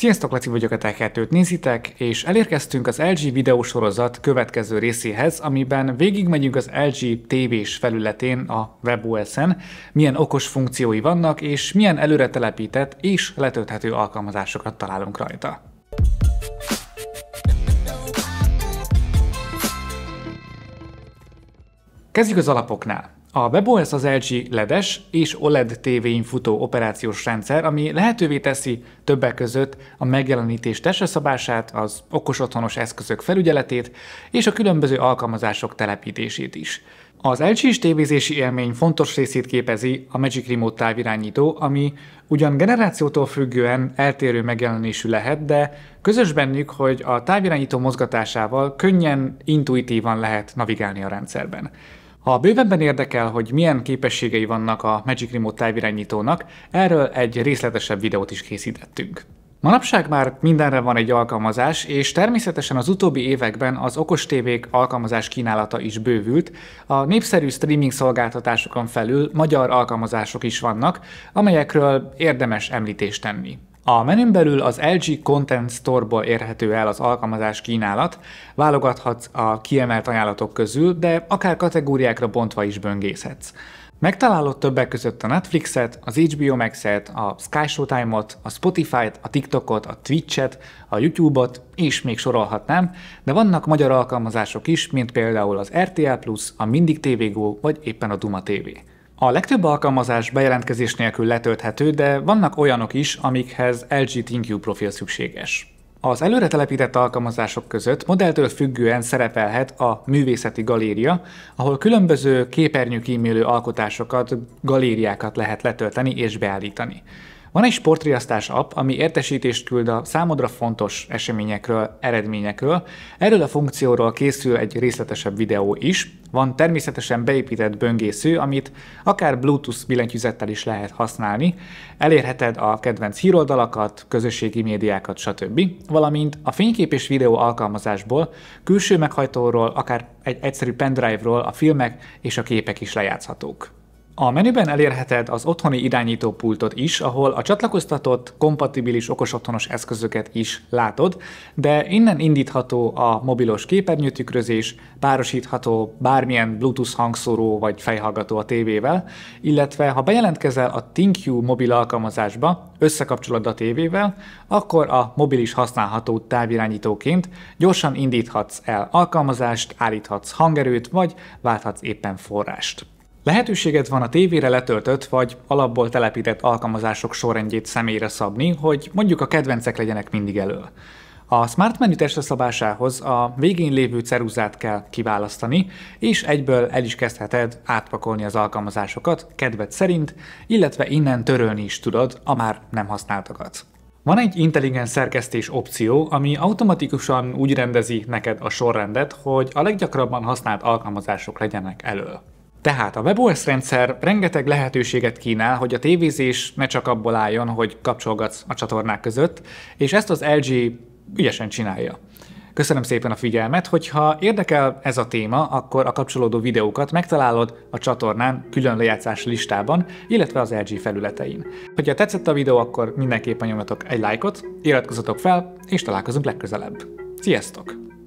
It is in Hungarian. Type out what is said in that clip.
Sziasztok, Laci vagyok, a tech nézitek, és elérkeztünk az LG videósorozat következő részéhez, amiben végigmegyünk az LG TV-s felületén, a WebOS-en, milyen okos funkciói vannak, és milyen előre telepített és letölthető alkalmazásokat találunk rajta. Kezdjük az alapoknál. A WebOS az LG LEDes és OLED TV futó operációs rendszer, ami lehetővé teszi többek között a megjelenítés testeszabását, az okos otthonos eszközök felügyeletét és a különböző alkalmazások telepítését is. Az LG-s tévézési élmény fontos részét képezi a Magic Remote távirányító, ami ugyan generációtól függően eltérő megjelenésű lehet, de közös bennük, hogy a távirányító mozgatásával könnyen, intuitívan lehet navigálni a rendszerben. Ha bővebben érdekel, hogy milyen képességei vannak a Magic Remote távirányítónak, erről egy részletesebb videót is készítettünk. Manapság már mindenre van egy alkalmazás, és természetesen az utóbbi években az tévék alkalmazás kínálata is bővült. A népszerű streaming szolgáltatásokon felül magyar alkalmazások is vannak, amelyekről érdemes említést tenni. A menün belül az LG Content Store-ból érhető el az alkalmazás kínálat, válogathatsz a kiemelt ajánlatok közül, de akár kategóriákra bontva is böngészhetsz. Megtalálod többek között a Netflixet, az HBO Max-et, a Sky Showtime-ot, a Spotify-t, a TikTokot, a Twitch-et, a YouTube-ot, és még sorolhatnám, de vannak magyar alkalmazások is, mint például az RTL+, a Mindig TV Go, vagy éppen a Duma TV. A legtöbb alkalmazás bejelentkezés nélkül letölthető, de vannak olyanok is, amikhez LG ThinQ profil szükséges. Az előre telepített alkalmazások között modelltől függően szerepelhet a művészeti galéria, ahol különböző képernyőkímélő alkotásokat, galériákat lehet letölteni és beállítani. Van egy sportriasztás app, ami értesítést küld a számodra fontos eseményekről, eredményekről. Erről a funkcióról készül egy részletesebb videó is. Van természetesen beépített böngésző, amit akár Bluetooth billentyűzettel is lehet használni. Elérheted a kedvenc híroldalakat, közösségi médiákat, stb. Valamint a fénykép és videó alkalmazásból, külső meghajtóról, akár egy egyszerű pendrive-ról a filmek és a képek is lejátszhatók. A menüben elérheted az otthoni irányítópultot is, ahol a csatlakoztatott, kompatibilis okos otthonos eszközöket is látod, de innen indítható a mobilos képernyőtükrözés, párosítható bármilyen Bluetooth hangszóró vagy fejhallgató a tévével, illetve ha bejelentkezel a ThinQ mobil alkalmazásba, összekapcsolod a tévével, akkor a mobil is használható távirányítóként gyorsan indíthatsz el alkalmazást, állíthatsz hangerőt, vagy válthatsz éppen forrást. Lehetőséget van a tévére letöltött vagy alapból telepített alkalmazások sorrendjét személyre szabni, hogy mondjuk a kedvencek legyenek mindig elől. A Smart Menu testre szabásához a végén lévő ceruzát kell kiválasztani, és egyből el is kezdheted átpakolni az alkalmazásokat kedved szerint, illetve innen törölni is tudod a már nem használtakat. Van egy intelligens szerkesztés opció, ami automatikusan úgy rendezi neked a sorrendet, hogy a leggyakrabban használt alkalmazások legyenek elő. Tehát a WebOS rendszer rengeteg lehetőséget kínál, hogy a tévézés ne csak abból álljon, hogy kapcsolgatsz a csatornák között, és ezt az LG ügyesen csinálja. Köszönöm szépen a figyelmet, hogyha érdekel ez a téma, akkor a kapcsolódó videókat megtalálod a csatornán külön lejátszás listában, illetve az LG felületein. Hogyha tetszett a videó, akkor mindenképpen nyomjatok egy lájkot, iratkozzatok fel, és találkozunk legközelebb. Sziasztok!